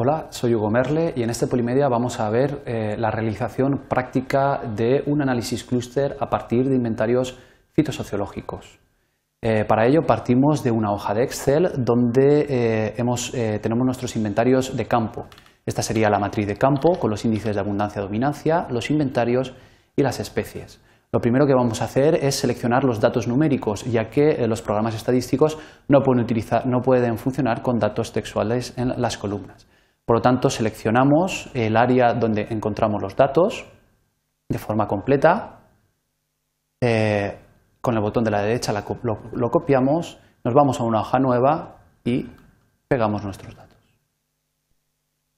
Hola, soy Hugo Merle y en este Polimedia vamos a ver eh, la realización práctica de un análisis clúster a partir de inventarios fitosociológicos. Eh, para ello partimos de una hoja de Excel donde eh, tenemos nuestros inventarios de campo. Esta sería la matriz de campo con los índices de abundancia-dominancia, los inventarios y las especies. Lo primero que vamos a hacer es seleccionar los datos numéricos, ya que los programas estadísticos no pueden funcionar con datos textuales en las columnas. Por lo tanto, seleccionamos el área donde encontramos los datos de forma completa. Eh, con el botón de la derecha lo, copiamos, nos vamos a una hoja nueva y pegamos nuestros datos.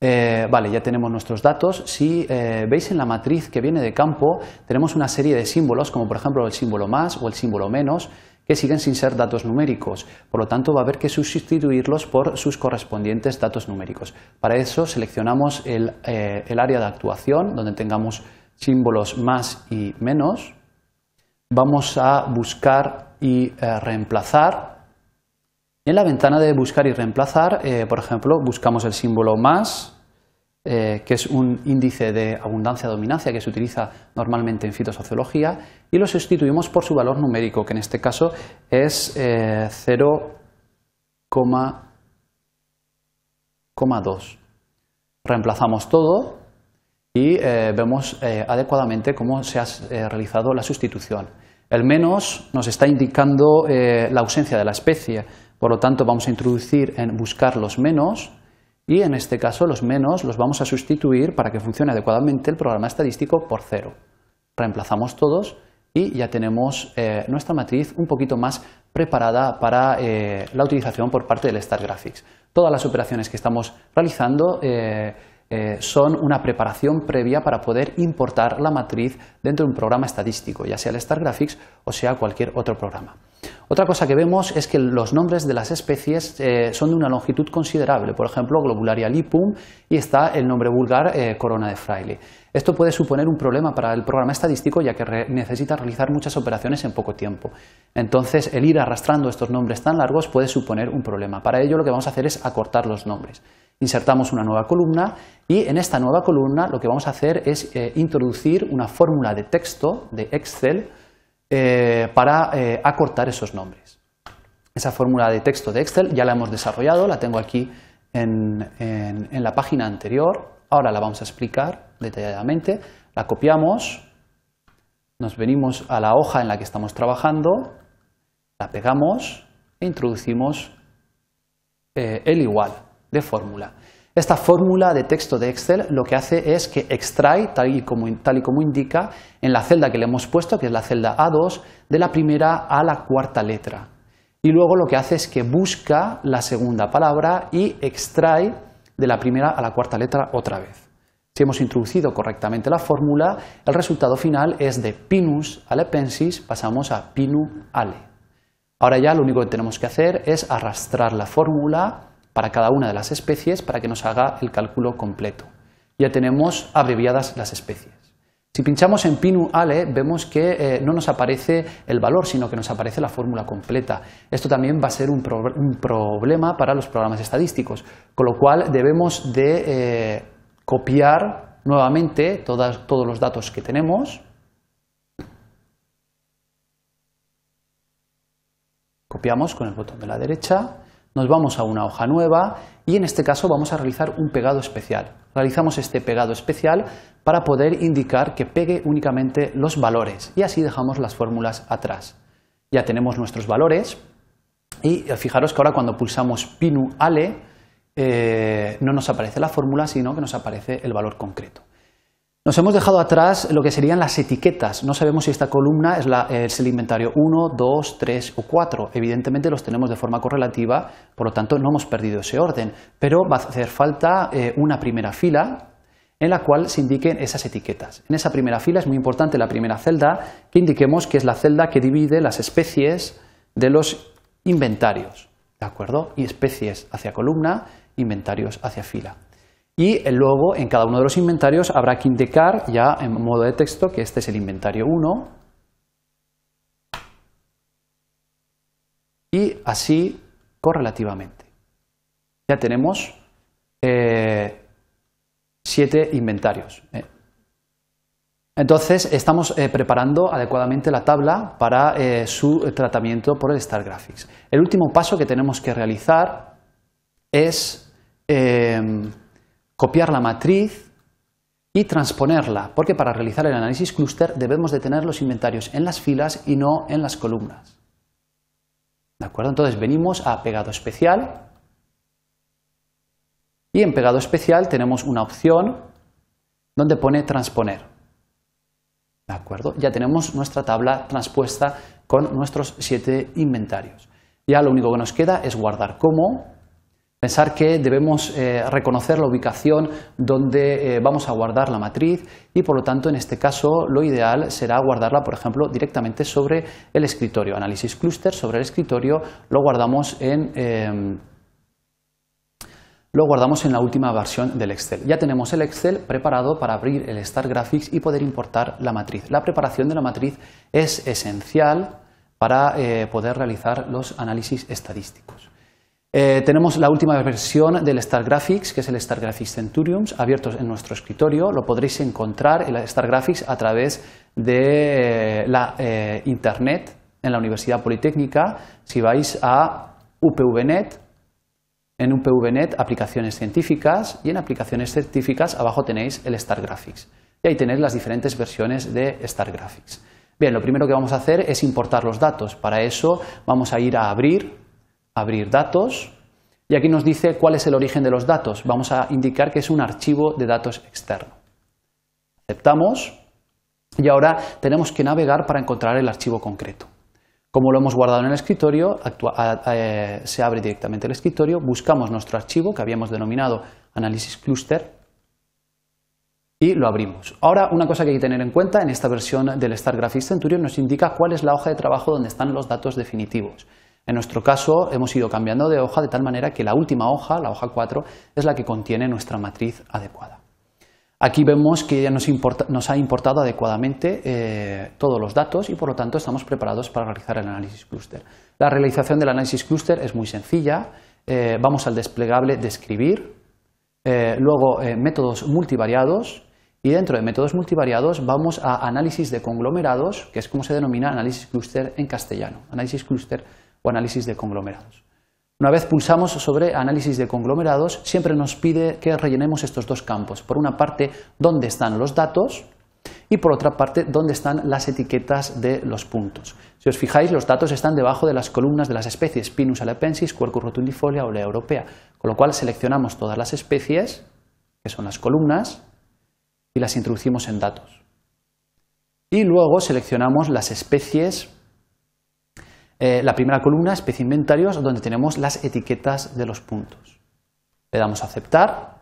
Eh, vale, ya tenemos nuestros datos. Si eh, veis en la matriz que viene de campo, tenemos una serie de símbolos, como por ejemplo el símbolo más o el símbolo menos que siguen sin ser datos numéricos. Por lo tanto, va a haber que sustituirlos por sus correspondientes datos numéricos. Para eso seleccionamos el, eh, área de actuación, donde tengamos símbolos más y menos. Vamos a buscar y eh, reemplazar. En la ventana de buscar y reemplazar, eh, por ejemplo, buscamos el símbolo más eh, que es un índice de abundancia-dominancia que se utiliza normalmente en fitosociología, y lo sustituimos por su valor numérico, que en este caso es 0,2. Eh, Reemplazamos todo y eh, vemos adecuadamente cómo se ha realizado la sustitución. El menos nos está indicando la ausencia de la especie, por lo tanto vamos a introducir en buscar los menos y en este caso los menos los vamos a sustituir para que funcione adecuadamente el programa estadístico por cero. Reemplazamos todos y ya tenemos eh, nuestra matriz un poquito más preparada para eh, la utilización por parte del Star Graphics. Todas las operaciones que estamos realizando eh, son una preparación previa para poder importar la matriz dentro de un programa estadístico, ya sea el Star Graphics o sea cualquier otro programa. Otra cosa que vemos es que los nombres de las especies eh, son de una longitud considerable, por ejemplo, Globularia lipum y está el nombre vulgar eh, Corona de Fraile. Esto puede suponer un problema para el programa estadístico ya que necesita realizar muchas operaciones en poco tiempo. Entonces, el ir arrastrando estos nombres tan largos puede suponer un problema. Para ello lo que vamos a hacer es acortar los nombres. Insertamos una nueva columna y en esta nueva columna lo que vamos a hacer es eh, introducir una fórmula de texto de Excel eh, para eh, acortar esos nombres. Esa fórmula de texto de Excel ya la hemos desarrollado, la tengo aquí en la página anterior. Ahora la vamos a explicar detalladamente. La copiamos, nos venimos a la hoja en la que estamos trabajando, la pegamos e introducimos eh, el igual de fórmula. Esta fórmula de texto de Excel lo que hace es que extrae, tal y, como, tal y como indica, en la celda que le hemos puesto, que es la celda A2, de la primera a la cuarta letra. Y luego lo que hace es que busca la segunda palabra y extrae de la primera a la cuarta letra otra vez. Si hemos introducido correctamente la fórmula, el resultado final es de Pinus alepensis pasamos a Pinu ale. Ahora ya lo único que tenemos que hacer es arrastrar la fórmula para cada una de las especies para que nos haga el cálculo completo. Ya tenemos abreviadas las especies. Si pinchamos en Pinu Ale, vemos que eh, no nos aparece el valor, sino que nos aparece la fórmula completa. Esto también va a ser un, problema para los programas estadísticos, con lo cual debemos de eh, copiar nuevamente todos los datos que tenemos. Copiamos con el botón de la derecha nos vamos a una hoja nueva y en este caso vamos a realizar un pegado especial. Realizamos este pegado especial para poder indicar que pegue únicamente los valores y así dejamos las fórmulas atrás. Ya tenemos nuestros valores y eh, fijaros que ahora cuando pulsamos pinu ale eh, no nos aparece la fórmula sino que nos aparece el valor concreto. Nos hemos dejado atrás lo que serían las etiquetas. No sabemos si esta columna es, el inventario 1, 2, 3 o 4. Evidentemente los tenemos de forma correlativa, por lo tanto no hemos perdido ese orden. Pero va a hacer falta eh, una primera fila en la cual se indiquen esas etiquetas. En esa primera fila es muy importante la primera celda que indiquemos que es la celda que divide las especies de los inventarios. ¿De acuerdo? Y especies hacia columna, inventarios hacia fila. Y luego en cada uno de los inventarios habrá que indicar ya en modo de texto que este es el inventario 1. Y así correlativamente. Ya tenemos eh, siete inventarios. Eh. Entonces estamos eh, preparando adecuadamente la tabla para su tratamiento por el Star Graphics. El último paso que tenemos que realizar es copiar la matriz y transponerla, porque para realizar el análisis clúster debemos de tener los inventarios en las filas y no en las columnas. ¿De acuerdo? Entonces venimos a pegado especial y en pegado especial tenemos una opción donde pone transponer. ¿De acuerdo? Ya tenemos nuestra tabla transpuesta con nuestros siete inventarios. Ya lo único que nos queda es guardar como Pensar que debemos eh, reconocer la ubicación donde eh, vamos a guardar la matriz y por lo tanto en este caso lo ideal será guardarla por ejemplo directamente sobre el escritorio. Análisis cluster sobre el escritorio lo guardamos en... Em, lo guardamos en la última versión del Excel. Ya tenemos el Excel preparado para abrir el Star Graphics y poder importar la matriz. La preparación de la matriz es esencial para eh, poder realizar los análisis estadísticos. Eh, tenemos la última versión del Star Graphics, que es el Star Graphics Centurions, abiertos en nuestro escritorio. Lo podréis encontrar en Star Graphics a través de eh, la eh, internet en la Universidad Politécnica. Si vais a UPVNet, en UPVNet, aplicaciones científicas, y en aplicaciones científicas abajo tenéis el Star Graphics. Y ahí tenéis las diferentes versiones de Star Graphics. Bien, lo primero que vamos a hacer es importar los datos. Para eso vamos a ir a abrir abrir datos y aquí nos dice cuál es el origen de los datos. Vamos a indicar que es un archivo de datos externo. Aceptamos y ahora tenemos que navegar para encontrar el archivo concreto. Como lo hemos guardado en el escritorio, eh, se abre directamente el escritorio, buscamos nuestro archivo que habíamos denominado análisis cluster y lo abrimos. Ahora, una cosa que hay que tener en cuenta en esta versión del Star Graphics Centurion nos indica cuál es la hoja de trabajo donde están los datos definitivos. En nuestro caso hemos ido cambiando de hoja de tal manera que la última hoja, la hoja 4, es la que contiene nuestra matriz adecuada. Aquí vemos que ya nos, ha importado adecuadamente eh, todos los datos y por lo tanto estamos preparados para realizar el análisis cluster. La realización del análisis cluster es muy sencilla. Eh, vamos al desplegable describir, eh, luego eh, métodos multivariados y dentro de métodos multivariados vamos a análisis de conglomerados, que es como se denomina análisis cluster en castellano. Análisis clúster o análisis de conglomerados. Una vez pulsamos sobre análisis de conglomerados, siempre nos pide que rellenemos estos dos campos. Por una parte, dónde están los datos y por otra parte, dónde están las etiquetas de los puntos. Si os fijáis, los datos están debajo de las columnas de las especies Pinus alepensis, Quercus rotundifolia o Lea europea, con lo cual seleccionamos todas las especies, que son las columnas, y las introducimos en datos. Y luego seleccionamos las especies eh, la primera columna especie inventarios, donde tenemos las etiquetas de los puntos. Le damos a aceptar.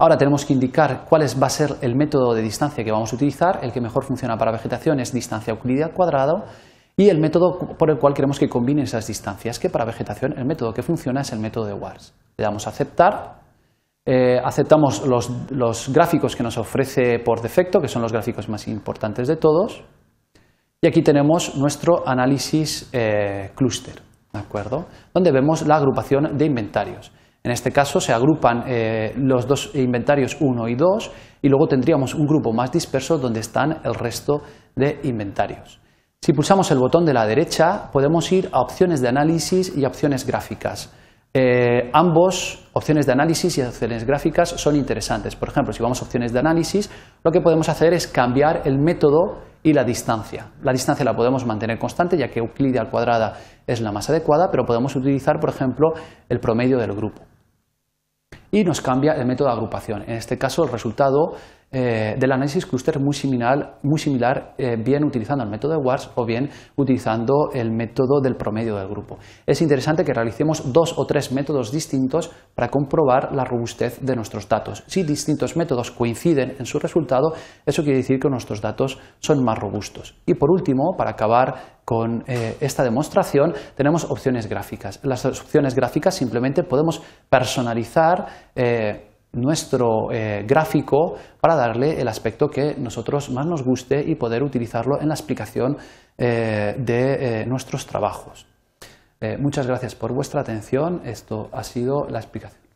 Ahora tenemos que indicar cuál va a ser el método de distancia que vamos a utilizar. El que mejor funciona para vegetación es distancia euclidea al cuadrado y el método por el cual queremos que combinen esas distancias, que para vegetación el método que funciona es el método de Wars. Le damos a aceptar. Eh, aceptamos los gráficos que nos ofrece por defecto, que son los gráficos más importantes de todos. Y aquí tenemos nuestro análisis eh, clúster, ¿de acuerdo? Donde vemos la agrupación de inventarios. En este caso se agrupan eh, los dos inventarios 1 y 2 y luego tendríamos un grupo más disperso donde están el resto de inventarios. Si pulsamos el botón de la derecha podemos ir a opciones de análisis y opciones gráficas. Eh, ambos opciones de análisis y opciones gráficas son interesantes. Por ejemplo, si vamos a opciones de análisis, lo que podemos hacer es cambiar el método y la distancia. La distancia la podemos mantener constante, ya que Euclide al cuadrada es la más adecuada, pero podemos utilizar, por ejemplo, el promedio del grupo. Y nos cambia el método de agrupación. En este caso, el resultado eh, del análisis cluster muy similar, muy similar eh, bien utilizando el método de WARS o bien utilizando el método del promedio del grupo. Es interesante que realicemos dos o tres métodos distintos para comprobar la robustez de nuestros datos. Si distintos métodos coinciden en su resultado, eso quiere decir que nuestros datos son más robustos. Y por último, para acabar con eh, esta demostración tenemos opciones gráficas. Las opciones gráficas simplemente podemos personalizar nuestro eh, gráfico para darle el aspecto que nosotros más nos guste y poder utilizarlo en la explicación eh, de eh, nuestros trabajos. muchas gracias por vuestra atención. Esto ha sido la explicación.